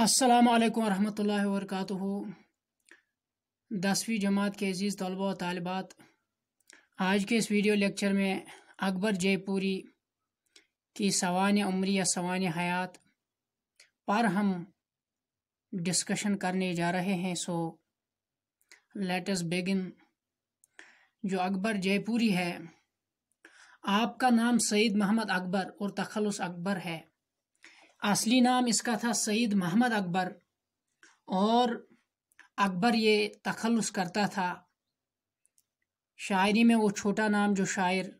अस्सलाम वालेकुम रहमतुल्लाहि व दसवीं जमात के अज़ीज़ तलबा तालबात आज के इस वीडियो लेक्चर में अकबर जयपुरी की सवान उम्र या सवान हयात पर हम डिस्कशन करने जा रहे हैं सो लेटस बेगिन जो अकबर जयपुरी है आपका नाम सईद मोहम्मद अकबर और तखलस अकबर है असली नाम इसका था सईद महमद अकबर और अकबर ये तखलस करता था शायरी में वो छोटा नाम जो शायर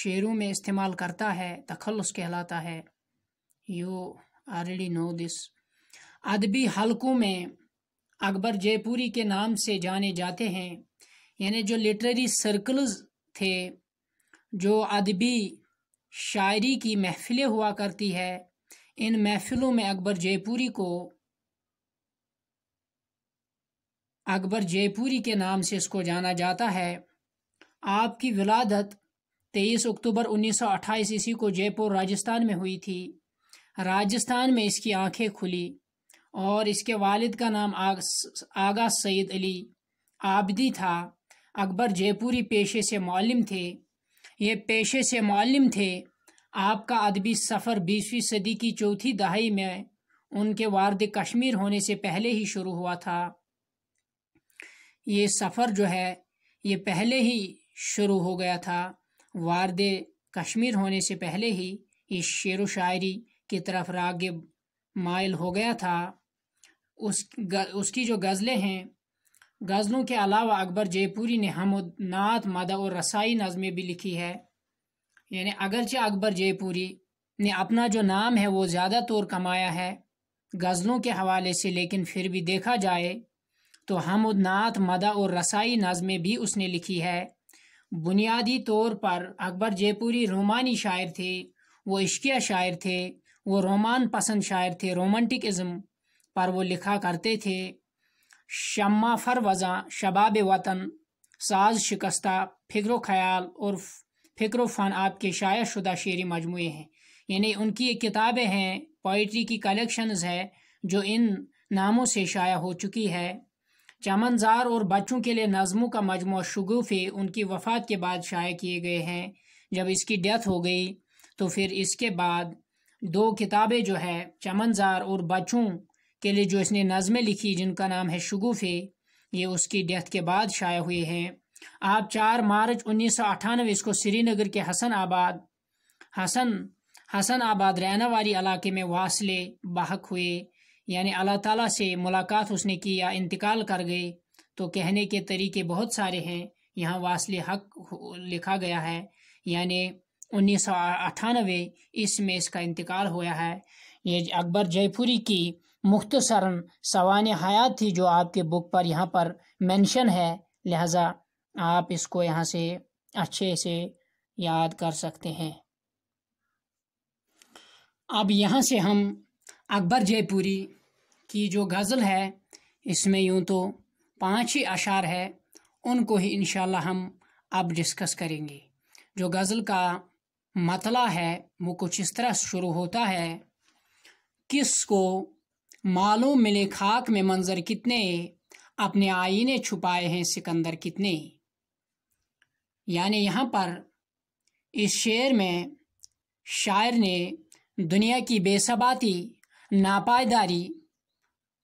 शेरों में इस्तेमाल करता है तखलस कहलाता है यू आलरेडी नो दिस अदबी हलकों में अकबर जयपुरी के नाम से जाने जाते हैं यानी जो लिटरेरी सर्कल्स थे जो अदबी शायरी की महफिलें हुआ करती है इन महफिलों में अकबर जयपुरी को अकबर जयपुरी के नाम से इसको जाना जाता है आपकी विलादत तेईस अक्टूबर 1928 ईस्वी को जयपुर राजस्थान में हुई थी राजस्थान में इसकी आंखें खुली और इसके वालिद का नाम आग, आगा सईद अली आबदी था अकबर जयपुरी पेशे से मालिम थे ये पेशे से मालिम थे आपका अदबी सफ़र बीसवीं सदी की चौथी दहाई में उनके वार्द कश्मीर होने से पहले ही शुरू हुआ था ये सफ़र जो है ये पहले ही शुरू हो गया था वार्द कश्मीर होने से पहले ही इस शेर व शायरी की तरफ राग माइल हो गया था उस ग, उसकी जो गज़लें हैं गज़लों के अलावा अकबर जयपुरी ने हमद नात मदा और रसाई नज़में भी लिखी है यानी अगरचे अकबर जयपुरी ने अपना जो नाम है वो ज़्यादा तौर कमाया है गज़लों के हवाले से लेकिन फिर भी देखा जाए तो हम नात मदा और रसाई नज़में भी उसने लिखी है बुनियादी तौर पर अकबर जयपुरी रोमानी शायर थे वो इश्किया शायर थे वो रोमान पसंद शायर थे रोमांटिकज़म पर वो लिखा करते थे शम्मा फरवज़ा शबाब वतन साज शिकस्ता फिक्र ख्याल और फ़िक्र फ़न आपके शाया शुदा शेरी मजमू हैं यानी उनकी ये किताबें हैं पोइट्री की कलेक्शंस है जो इन नामों से शाया हो चुकी है चमनजार और बच्चों के लिए नज़मों का मजमू शगुफ़े उनकी वफ़ात के बाद शाया किए गए हैं जब इसकी डेथ हो गई तो फिर इसके बाद दो किताबें जो है चमनजार और बच्चों के लिए जो इसने नज़में लिखी जिनका नाम है शगुफ़े ये उसकी डेथ के बाद शाया हुए हैं आप चार मार्च उन्नीस सौ अठानवे इसको श्रीनगर के हसन आबाद हसन हसन आबाद रहना वाली इलाके में वासले बाहक हुए यानी अल्लाह ताला से मुलाकात उसने की या इंतकाल कर गए तो कहने के तरीके बहुत सारे हैं यहाँ वासले हक लिखा गया है यानी उन्नीस सौ अठानवे इसमें इसका इंतकाल हुआ है ये अकबर जयपुरी की मुख्तसरन सवान हयात थी जो आपके बुक पर यहाँ पर मेंशन है लिहाजा आप इसको यहाँ से अच्छे से याद कर सकते हैं अब यहाँ से हम अकबर जयपुरी की जो गज़ल है इसमें यूँ तो पांच ही अशार है उनको ही इन हम अब डिस्कस करेंगे जो गज़ल का मतला है वो कुछ इस तरह शुरू होता है किस को मालूम मिले खाक में मंजर कितने अपने आईने छुपाए हैं सिकंदर कितने यानी यहाँ पर इस शेर में शायर ने दुनिया की बेसबाती नापायदारी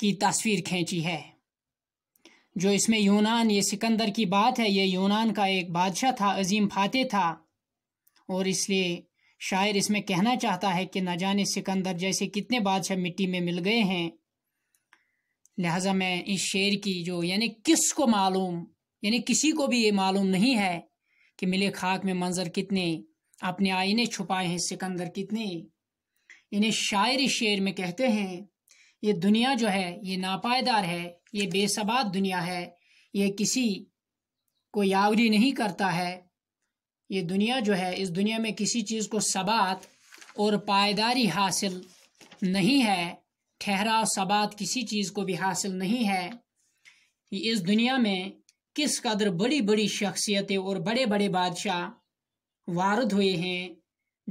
की तस्वीर खींची है जो इसमें यूनान ये सिकंदर की बात है ये यूनान का एक बादशाह था अजीम फाते था और इसलिए शायर इसमें कहना चाहता है कि न जाने सिकंदर जैसे कितने बादशाह मिट्टी में मिल गए हैं लिहाजा मैं इस शेर की जो यानी किस को मालूम यानी किसी को भी ये मालूम नहीं है कि मिले खाक में मंजर कितने अपने आईने छुपाए हैं सिकंदर कितने इन्हें शायरी शेर में कहते हैं ये दुनिया जो है ये नापायदार है ये बेसबात दुनिया है ये किसी को यावरी नहीं करता है ये दुनिया जो है इस दुनिया में किसी चीज़ को सबात और पायदारी हासिल नहीं है ठहराव सबात किसी चीज़ को भी हासिल नहीं है इस दुनिया में किस कदर बड़ी बड़ी शख्सियतें और बड़े बड़े बादशाह वारद हुए हैं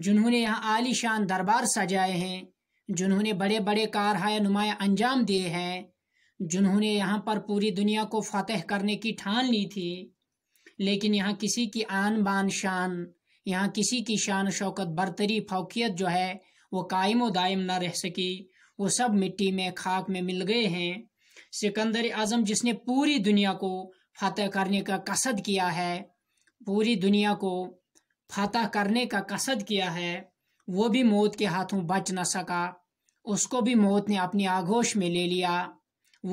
जिन्होंने यहाँ आलीशान दरबार सजाए हैं जिन्होंने बड़े बड़े कारहाय नुमाया अंजाम दिए हैं जिन्होंने यहाँ पर पूरी दुनिया को फतेह करने की ठान ली थी लेकिन यहाँ किसी की आन बान शान यहाँ किसी की शान शौकत बरतरी फौकियत जो है वो कायम व दायम ना रह सकी वो सब मिट्टी में खाक में मिल गए हैं सिकंदर आज़म जिसने पूरी दुनिया को फतेह करने का कसद किया है पूरी दुनिया को फतेह करने का कसद किया है वो भी मौत के हाथों बच न सका उसको भी मौत ने अपनी आगोश में ले लिया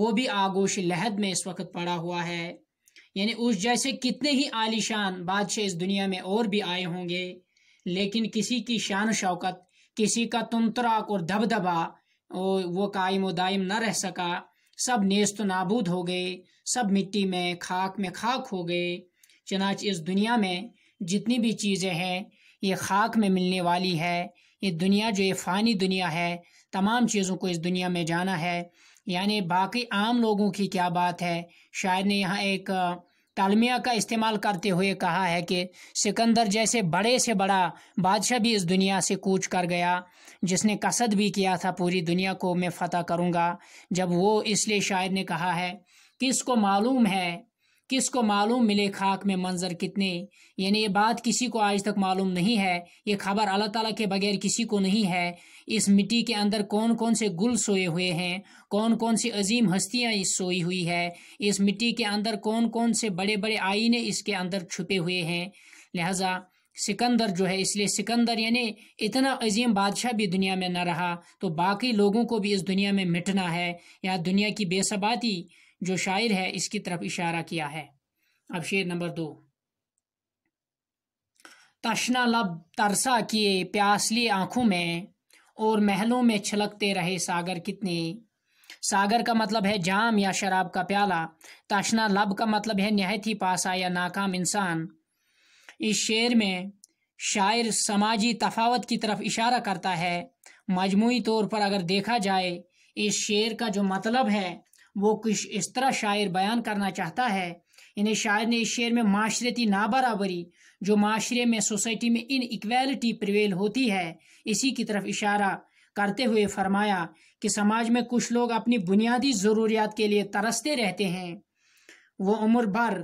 वो भी आगोश लहद में इस वक्त पड़ा हुआ है यानी उस जैसे कितने ही आलिशान बादशाह इस दुनिया में और भी आए होंगे लेकिन किसी की शान शौकत किसी का तुमतराक और दबदबा वो कायम दायम न रह सका सब नेस्त नाबूद हो गए सब मिट्टी में खाक में खाक हो गए चनाच इस दुनिया में जितनी भी चीज़ें हैं ये खाक में मिलने वाली है ये दुनिया जो ये फ़ानी दुनिया है तमाम चीज़ों को इस दुनिया में जाना है यानी बाकी आम लोगों की क्या बात है शायर ने यहाँ एक तालमिया का इस्तेमाल करते हुए कहा है कि सिकंदर जैसे बड़े से बड़ा बादशाह भी इस दुनिया से कूच कर गया जिसने कसद भी किया था पूरी दुनिया को मैं फतेह करूँगा जब वो इसलिए शायर ने कहा है किसको मालूम है किसको मालूम मिले खाक में मंजर कितने यानी ये बात किसी को आज तक मालूम नहीं है ये खबर अल्लाह ताला के बगैर किसी को नहीं है इस मिट्टी के अंदर कौन कौन से गुल सोए हुए हैं कौन कौन सी अजीम हस्तियां इस सोई हुई है इस मिट्टी के अंदर कौन कौन से बड़े बड़े आईने इसके अंदर छुपे हुए हैं लिहाजा सिकंदर जो है इसलिए सिकंदर यानी इतना अजीम बादशाह भी दुनिया में न रहा तो बाकी लोगों को भी इस दुनिया में मिटना है या दुनिया की बेसबाती जो शायर है इसकी तरफ इशारा किया है अब शेर नंबर दो तशना लब तरसा किए प्यासली आंखों में और महलों में छलकते रहे सागर कितने सागर का मतलब है जाम या शराब का प्याला तशना लब का मतलब है नहायत ही पासा या नाकाम इंसान इस शेर में शायर समाजी तफावत की तरफ इशारा करता है मजमू तौर पर अगर देखा जाए इस शेर का जो मतलब है वो कुछ इस तरह शायर बयान करना चाहता है इन्हें शायर ने इस शेर में माशरती नाबराबरी जो माशरे में सोसाइटी में इन इक्वेलिटी प्रिवेल होती है इसी की तरफ इशारा करते हुए फरमाया कि समाज में कुछ लोग अपनी बुनियादी ज़रूरियात के लिए तरसते रहते हैं वो उम्र भर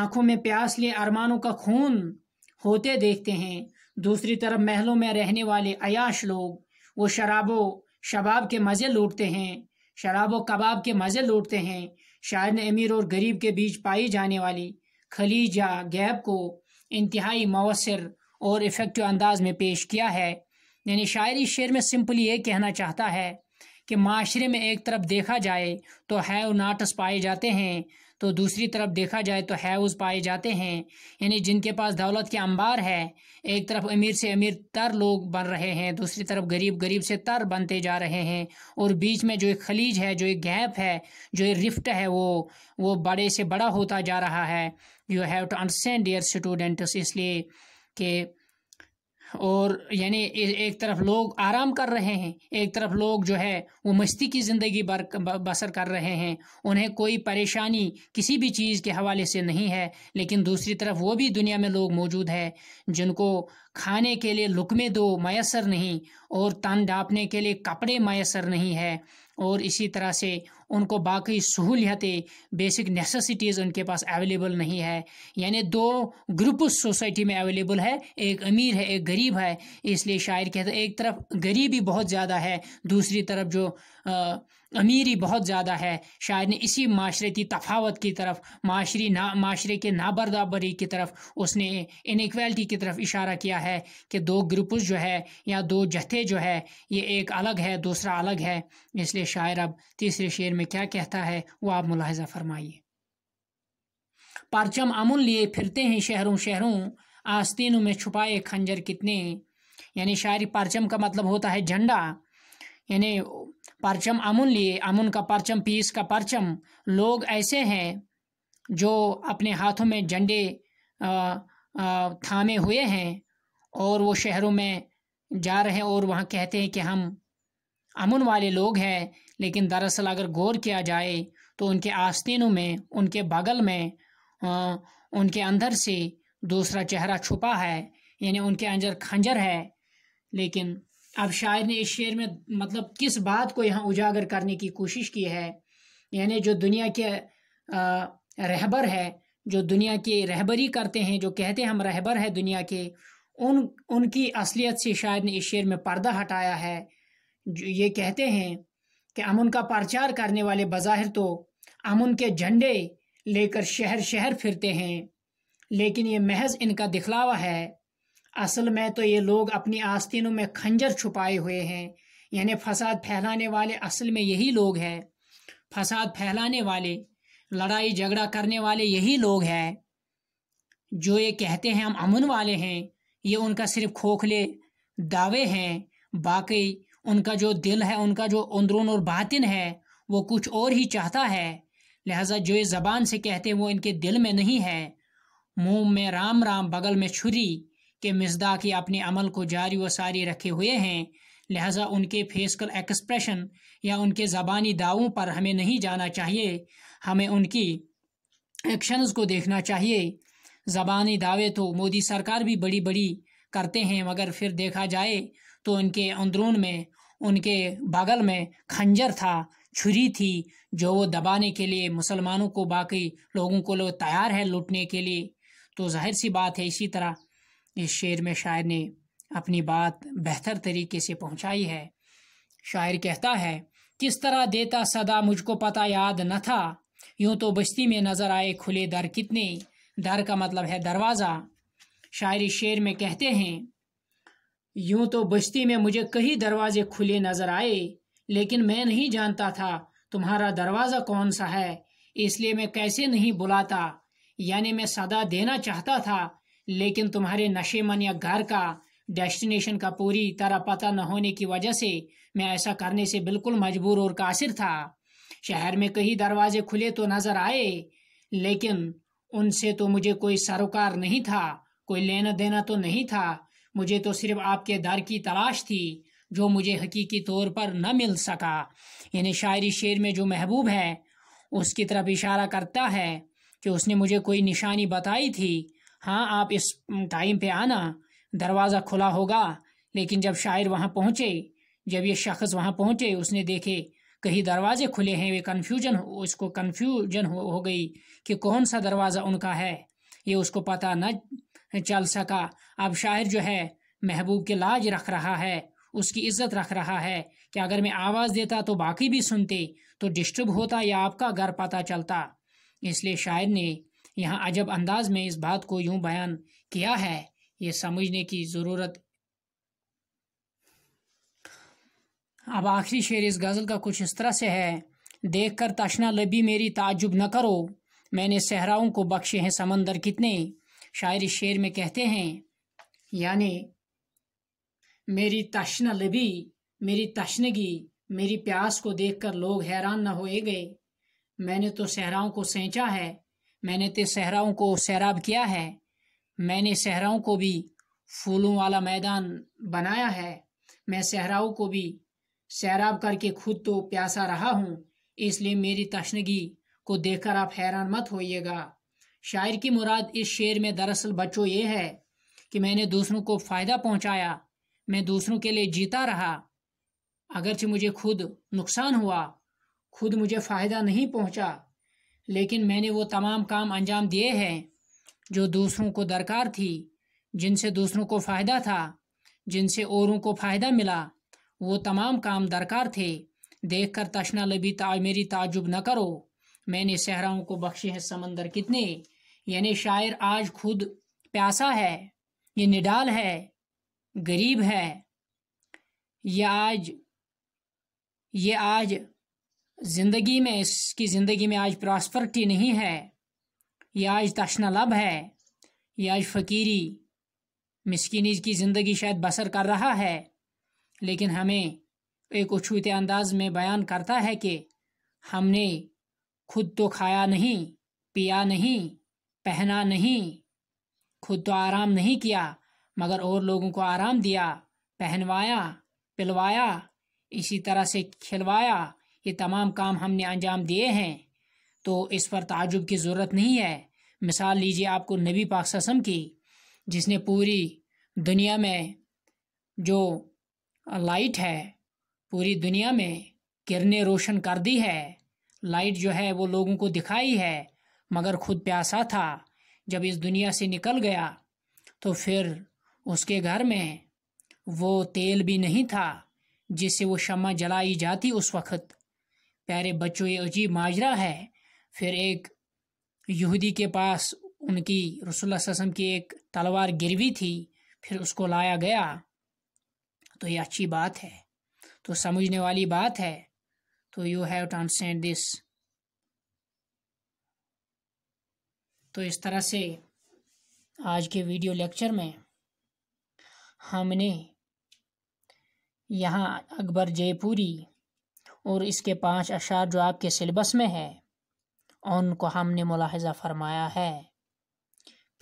आंखों में प्यास लिए अरमानों का खून होते देखते हैं दूसरी तरफ महलों में रहने वाले अयाश लोग वो शराबों शबाब के मज़े लूटते हैं शराब व कबाब के मज़े लूटते हैं शायद अमीर और गरीब के बीच पाई जाने वाली खलीज या गैप को इंतहाई मवसर और इफ़ेक्टिव अंदाज में पेश किया है यानी शायरी शेर में सिंपली ये कहना चाहता है कि माशरे में एक तरफ देखा जाए तो है नाटस पाए जाते हैं तो दूसरी तरफ देखा जाए तो हैवज़ पाए जाते हैं यानी जिनके पास दौलत के अंबार है एक तरफ अमीर से अमीर तर लोग बन रहे हैं दूसरी तरफ गरीब गरीब से तर बनते जा रहे हैं और बीच में जो एक खलीज है जो एक गैप है जो एक रिफ्ट है वो वो बड़े से बड़ा होता जा रहा है you have to understand dear students इसलिए कि और यानी एक तरफ लोग आराम कर रहे हैं एक तरफ लोग जो है वो मस्ती की ज़िंदगी बसर कर रहे हैं उन्हें कोई परेशानी किसी भी चीज़ के हवाले से नहीं है लेकिन दूसरी तरफ वो भी दुनिया में लोग मौजूद है जिनको खाने के लिए लुकमे दो मैसर नहीं और तन डापने के लिए कपड़े मैसर नहीं है और इसी तरह से उनको बाकी सहूलियतें बेसिक नेसेसिटीज़ उनके पास अवेलेबल नहीं है यानी दो ग्रुप सोसाइटी में अवेलेबल है एक अमीर है एक गरीब है इसलिए शायर कहते हैं एक तरफ गरीबी बहुत ज़्यादा है दूसरी तरफ जो आ, अमीरी बहुत ज़्यादा है शायर ने इसी माशरती तफावत की तरफ माशरी ना माशरे के नाबरदाबरी की तरफ उसने इनक्वलिटी की तरफ इशारा किया है कि दो ग्रुप्स जो है या दो जथे जो है ये एक अलग है दूसरा अलग है इसलिए शायर अब तीसरे शेर में में क्या कहता है वो आप मुलाहजा फरमाइए परचम अमन लिए फिरते हैं शहरों शहरों आस्तीनों में छुपाए खंजर कितने यानी शायरी परचम का मतलब होता है झंडा यानी परचम अमन लिए अमन का परचम पीस का परचम लोग ऐसे हैं जो अपने हाथों में झंडे थामे हुए हैं और वो शहरों में जा रहे हैं और वहाँ कहते हैं कि हम अमन वाले लोग हैं लेकिन दरअसल अगर गौर किया जाए तो उनके आस्तीनों में उनके बगल में उनके अंदर से दूसरा चेहरा छुपा है यानी उनके अंदर खंजर है लेकिन अब शायर ने इस शेर में मतलब किस बात को यहाँ उजागर करने की कोशिश की है यानी जो दुनिया के रहबर है जो दुनिया के रहबरी करते हैं जो कहते हैं हम रहबर है दुनिया के उन उनकी असलियत से शायर ने इस शेर में पर्दा हटाया है जो ये कहते हैं कि अमन का प्रचार करने वाले बज़ाहिर तो अमन के झंडे लेकर शहर शहर फिरते हैं लेकिन ये महज इनका दिखलावा है असल में तो ये लोग अपनी आस्तीनों में खंजर छुपाए हुए हैं यानी फसाद फैलाने वाले असल में यही लोग हैं फसाद फैलाने वाले लड़ाई झगड़ा करने वाले यही लोग हैं जो ये कहते हैं हम अमन वाले हैं ये उनका सिर्फ खोखले दावे हैं बाकी उनका जो दिल है उनका जो अंदरून और बातिन है वो कुछ और ही चाहता है लिहाजा जो ये ज़बान से कहते हैं वो इनके दिल में नहीं है मुंह में राम राम बगल में छुरी के मजदा की अपने अमल को जारी व सारी रखे हुए हैं लिहाजा उनके फेसकल एक्सप्रेशन या उनके ज़बानी दावों पर हमें नहीं जाना चाहिए हमें उनकी एक्शंस को देखना चाहिए ज़बानी दावे तो मोदी सरकार भी बड़ी बड़ी करते हैं मगर फिर देखा जाए तो उनके अंदरून में उनके बगल में खंजर था छुरी थी जो वो दबाने के लिए मुसलमानों को बाकी लोगों को लो तैयार है लूटने के लिए तो जाहिर सी बात है इसी तरह इस शेर में शायर ने अपनी बात बेहतर तरीके से पहुंचाई है शायर कहता है किस तरह देता सदा मुझको पता याद न था यूं तो बस्ती में नजर आए खुले दर कितने दर का मतलब है दरवाज़ा शायरी शेर में कहते हैं यूं तो बस्ती में मुझे कई दरवाजे खुले नजर आए लेकिन मैं नहीं जानता था तुम्हारा दरवाज़ा कौन सा है इसलिए मैं कैसे नहीं बुलाता यानी मैं सदा देना चाहता था लेकिन तुम्हारे नशे मन या घर का डेस्टिनेशन का पूरी तरह पता न होने की वजह से मैं ऐसा करने से बिल्कुल मजबूर और कासिर था शहर में कहीं दरवाजे खुले तो नजर आए लेकिन उनसे तो मुझे कोई सरोकार नहीं था कोई लेना देना तो नहीं था मुझे तो सिर्फ आपके दर की तलाश थी जो मुझे हकीकी तौर पर न मिल सका यानी शायरी शेर में जो महबूब है उसकी तरफ इशारा करता है कि उसने मुझे कोई निशानी बताई थी हाँ आप इस टाइम पे आना दरवाज़ा खुला होगा लेकिन जब शायर वहाँ पहुँचे जब ये शख्स वहाँ पहुँचे उसने देखे कहीं दरवाजे खुले हैं वे कन्फ्यूजन उसको कन्फ्यूजन हो, हो गई कि कौन सा दरवाज़ा उनका है ये उसको पता न चल सका अब शायर जो है महबूब के लाज रख रहा है उसकी इज्जत रख रहा है कि अगर मैं आवाज़ देता तो बाकी भी सुनते तो डिस्टर्ब होता या आपका घर पता चलता इसलिए शायर ने यहाँ अजब अंदाज में इस बात को यूं बयान किया है ये समझने की ज़रूरत अब आखिरी शेर इस गज़ल का कुछ इस तरह से है देख कर तशना लबी मेरी ताजुब न करो मैंने सहराओं को बख्शे हैं समंदर कितने शायर शेर में कहते हैं यानी मेरी तशन लबी मेरी तशनगी मेरी प्यास को देखकर लोग हैरान न होए गए मैंने तो सहराओं को सेंचा है मैंने तो सहराओं को सैराब किया है मैंने सहराओं को भी फूलों वाला मैदान बनाया है मैं सहराओं को भी सैराब करके खुद तो प्यासा रहा हूँ इसलिए मेरी तशनगी को देखकर आप हैरान मत होइएगा शायर की मुराद इस शेर में दरअसल बच्चों ये है कि मैंने दूसरों को फ़ायदा पहुंचाया मैं दूसरों के लिए जीता रहा अगरचे मुझे खुद नुकसान हुआ खुद मुझे फ़ायदा नहीं पहुंचा लेकिन मैंने वो तमाम काम अंजाम दिए हैं जो दूसरों को दरकार थी जिनसे दूसरों को फ़ायदा था जिनसे औरों को फ़ायदा मिला वो तमाम काम दरकार थे देख कर तशना लबी ता मेरी ताजुब न करो मैंने सहराओं को बख्शे हैं समंदर कितने यानी शायर आज खुद प्यासा है ये निडाल है गरीब है ये आज ये आज ज़िंदगी में इसकी ज़िंदगी में आज प्रॉस्पर्टी नहीं है ये आज तशनलब है ये आज फ़कीरी मिसकिनी की ज़िंदगी शायद बसर कर रहा है लेकिन हमें एक उछूते अंदाज में बयान करता है कि हमने खुद तो खाया नहीं पिया नहीं पहना नहीं खुद तो आराम नहीं किया मगर और लोगों को आराम दिया पहनवाया पिलवाया इसी तरह से खिलवाया ये तमाम काम हमने अंजाम दिए हैं तो इस पर ताजुब की ज़रूरत नहीं है मिसाल लीजिए आपको नबी पाक ससम की जिसने पूरी दुनिया में जो लाइट है पूरी दुनिया में किरने रोशन कर दी है लाइट जो है वो लोगों को दिखाई है मगर खुद प्यासा था जब इस दुनिया से निकल गया तो फिर उसके घर में वो तेल भी नहीं था जिससे वो शमा जलाई जाती उस वक़्त प्यारे बच्चों ये अजीब माजरा है फिर एक यहूदी के पास उनकी रसोल्ला ससम की एक तलवार गिरवी थी फिर उसको लाया गया तो ये अच्छी बात है तो समझने वाली बात है तो you have to understand this तो इस तरह से आज के वीडियो लेक्चर में हमने यहाँ अकबर जयपुरी और इसके पांच अशार जो आपके सिलेबस में है उनको हमने मुलाहजा फरमाया है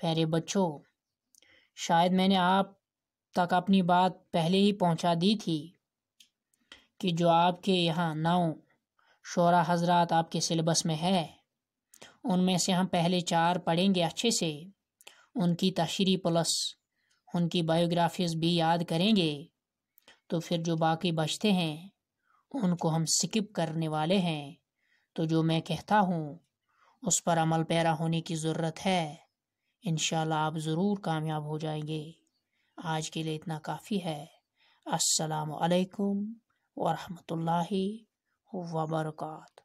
प्यारे बच्चों शायद मैंने आप तक अपनी बात पहले ही पहुंचा दी थी कि जो आपके यहाँ नौ शोरा हजरात आपके सिलेबस में है उनमें से हम पहले चार पढ़ेंगे अच्छे से उनकी तशरी प्लस उनकी बायोग्राफीज भी याद करेंगे तो फिर जो बाकी बचते हैं उनको हम स्किप करने वाले हैं तो जो मैं कहता हूँ उस पर अमल पैरा होने की ज़रूरत है इन आप ज़रूर कामयाब हो जाएंगे आज के लिए इतना काफ़ी है असलकम वालेकुम वबरकत